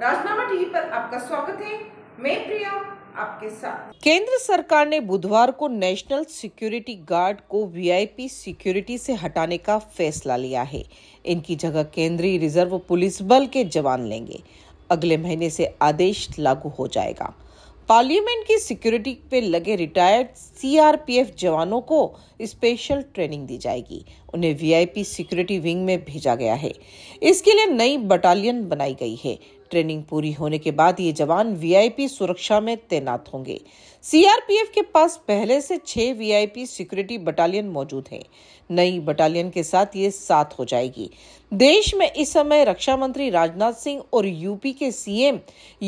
राजनामा TV पर आपका स्वागत है मैं प्रिया आपके साथ केंद्र सरकार ने बुधवार को नेशनल सिक्योरिटी गार्ड को वीआईपी सिक्योरिटी से हटाने का फैसला लिया है इनकी जगह केंद्रीय रिजर्व पुलिस बल के जवान लेंगे अगले महीने से आदेश लागू हो जाएगा पार्लियामेंट की सिक्योरिटी पे लगे रिटायर्ड सीआरपीएफ जवानों को स्पेशल ट्रेनिंग दी जाएगी उन्हें वीआईपी सिक्योरिटी विंग में भेजा गया है इसके लिए नई बटालियन बनाई गई है ट्रेनिंग पूरी होने के बाद ये जवान वीआईपी सुरक्षा में तैनात होंगे सीआरपीएफ के पास पहले से छह वीआईपी सिक्योरिटी बटालियन मौजूद है नई बटालियन के साथ ये सात हो जाएगी देश में इस समय रक्षा मंत्री राजनाथ सिंह और यूपी के सीएम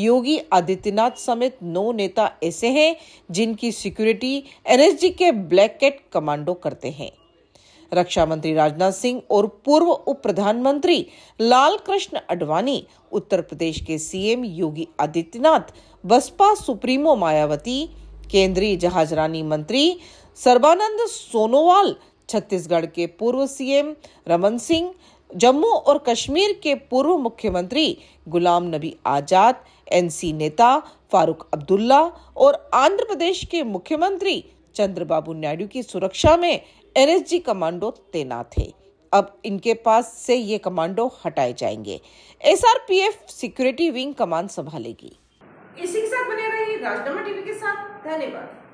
योगी आदित्यनाथ समेत नौ नेता ऐसे हैं जिनकी सिक्योरिटी एनएसजी के ब्लैक कैट कमांडो करते हैं रक्षा मंत्री राजनाथ सिंह और पूर्व उप प्रधानमंत्री लाल कृष्ण अडवाणी उत्तर प्रदेश के सीएम योगी आदित्यनाथ बसपा सुप्रीमो मायावती केंद्रीय जहाजरानी मंत्री सर्बानंद सोनोवाल छत्तीसगढ़ के पूर्व सीएम रमन सिंह जम्मू और कश्मीर के पूर्व मुख्यमंत्री गुलाम नबी आजाद एनसी नेता फारूक अब्दुल्ला और आंध्र प्रदेश के मुख्यमंत्री चंद्रबाबू नायडू की सुरक्षा में एनएसजी कमांडो तैनात थे अब इनके पास से ये कमांडो हटाए जाएंगे एसआरपीएफ सिक्योरिटी विंग कमान संभालेगी इसी के साथ बने रहिए राजनामा टीवी के साथ धन्यवाद